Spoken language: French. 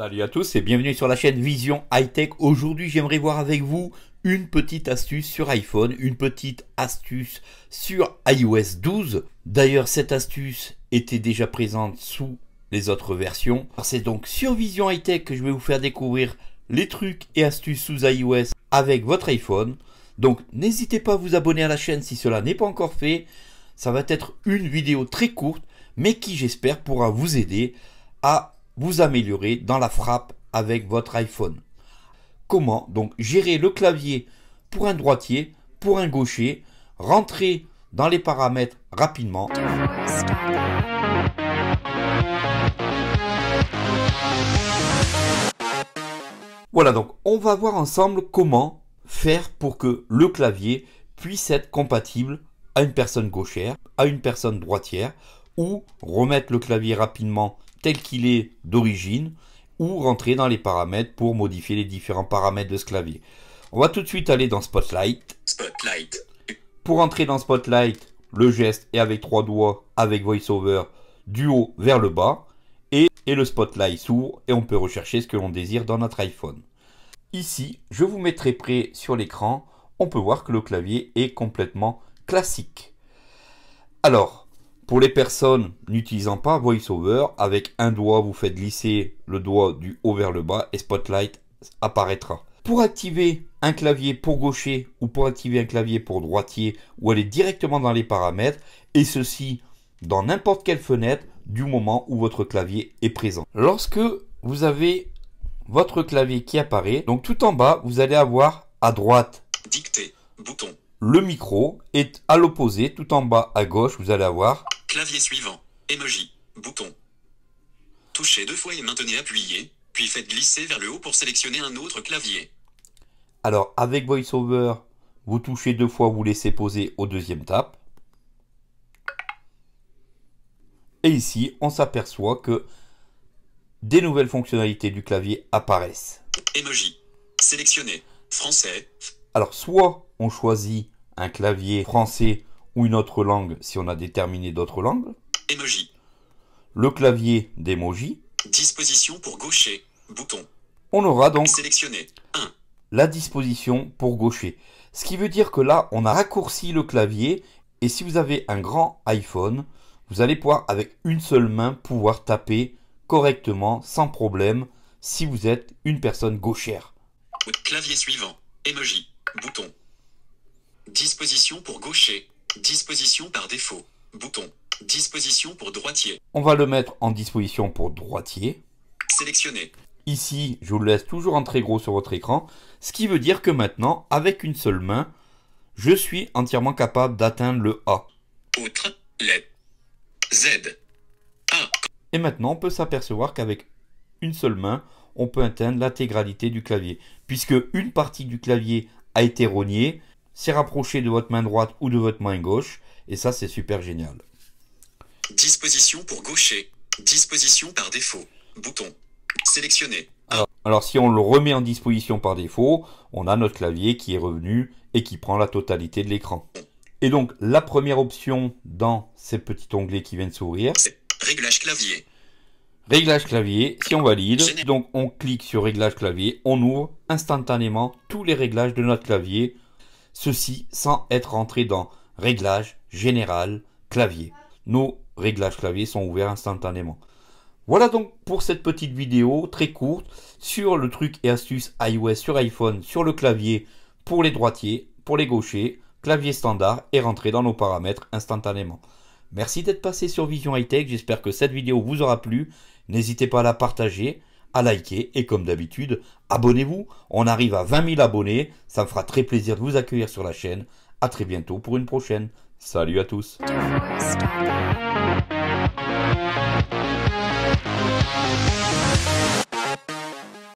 Salut à tous et bienvenue sur la chaîne Vision High Tech. Aujourd'hui, j'aimerais voir avec vous une petite astuce sur iPhone, une petite astuce sur iOS 12. D'ailleurs, cette astuce était déjà présente sous les autres versions. C'est donc sur Vision High Tech que je vais vous faire découvrir les trucs et astuces sous iOS avec votre iPhone. Donc, n'hésitez pas à vous abonner à la chaîne si cela n'est pas encore fait. Ça va être une vidéo très courte, mais qui, j'espère, pourra vous aider à vous améliorer dans la frappe avec votre iPhone. Comment donc gérer le clavier pour un droitier, pour un gaucher, rentrer dans les paramètres rapidement. Voilà donc, on va voir ensemble comment faire pour que le clavier puisse être compatible à une personne gauchère, à une personne droitière, ou remettre le clavier rapidement tel qu'il est d'origine ou rentrer dans les paramètres pour modifier les différents paramètres de ce clavier. On va tout de suite aller dans Spotlight. Spotlight. Pour entrer dans Spotlight, le geste est avec trois doigts, avec VoiceOver, du haut vers le bas, et, et le Spotlight s'ouvre et on peut rechercher ce que l'on désire dans notre iPhone. Ici, je vous mettrai près sur l'écran, on peut voir que le clavier est complètement classique. Alors, pour les personnes n'utilisant pas VoiceOver, avec un doigt, vous faites glisser le doigt du haut vers le bas et Spotlight apparaîtra. Pour activer un clavier pour gaucher ou pour activer un clavier pour droitier, ou aller directement dans les paramètres, et ceci dans n'importe quelle fenêtre du moment où votre clavier est présent. Lorsque vous avez votre clavier qui apparaît, donc tout en bas, vous allez avoir à droite bouton. Le micro est à l'opposé, tout en bas à gauche, vous allez avoir Clavier suivant. Emoji. Bouton. Touchez deux fois et maintenez appuyé, puis faites glisser vers le haut pour sélectionner un autre clavier. Alors avec VoiceOver, vous touchez deux fois, vous laissez poser au deuxième tap. Et ici, on s'aperçoit que des nouvelles fonctionnalités du clavier apparaissent. Emoji. Sélectionné. Français. Alors soit on choisit un clavier français ou une autre langue si on a déterminé d'autres langues. Emoji. Le clavier d'emoji. Disposition pour gaucher. Bouton. On aura donc sélectionné 1. la disposition pour gaucher. Ce qui veut dire que là, on a raccourci le clavier et si vous avez un grand iPhone, vous allez pouvoir avec une seule main pouvoir taper correctement, sans problème, si vous êtes une personne gauchère. Clavier suivant. Emoji. Bouton. Disposition pour gaucher. Disposition par défaut. Bouton. Disposition pour droitier. On va le mettre en disposition pour droitier. Sélectionner. Ici, je vous le laisse toujours en très gros sur votre écran, ce qui veut dire que maintenant, avec une seule main, je suis entièrement capable d'atteindre le A. Outre les, Z, Et maintenant, on peut s'apercevoir qu'avec une seule main, on peut atteindre l'intégralité du clavier. Puisque une partie du clavier a été rognée, c'est rapproché de votre main droite ou de votre main gauche, et ça c'est super génial. Disposition pour gaucher. Disposition par défaut. Bouton. Sélectionner. Alors, si on le remet en disposition par défaut, on a notre clavier qui est revenu et qui prend la totalité de l'écran. Et donc la première option dans ces petits onglets qui viennent s'ouvrir, réglage clavier. Réglage clavier, si on valide, donc on clique sur réglage clavier, on ouvre instantanément tous les réglages de notre clavier ceci sans être rentré dans réglage général clavier. Nos réglages clavier sont ouverts instantanément. Voilà donc pour cette petite vidéo très courte sur le truc et astuce iOS sur iPhone, sur le clavier pour les droitiers, pour les gauchers, clavier standard et rentrer dans nos paramètres instantanément. Merci d'être passé sur Vision Hightech, j'espère que cette vidéo vous aura plu. N'hésitez pas à la partager, à liker et comme d'habitude, abonnez-vous. On arrive à 20 000 abonnés. Ça me fera très plaisir de vous accueillir sur la chaîne. À très bientôt pour une prochaine. Salut à tous.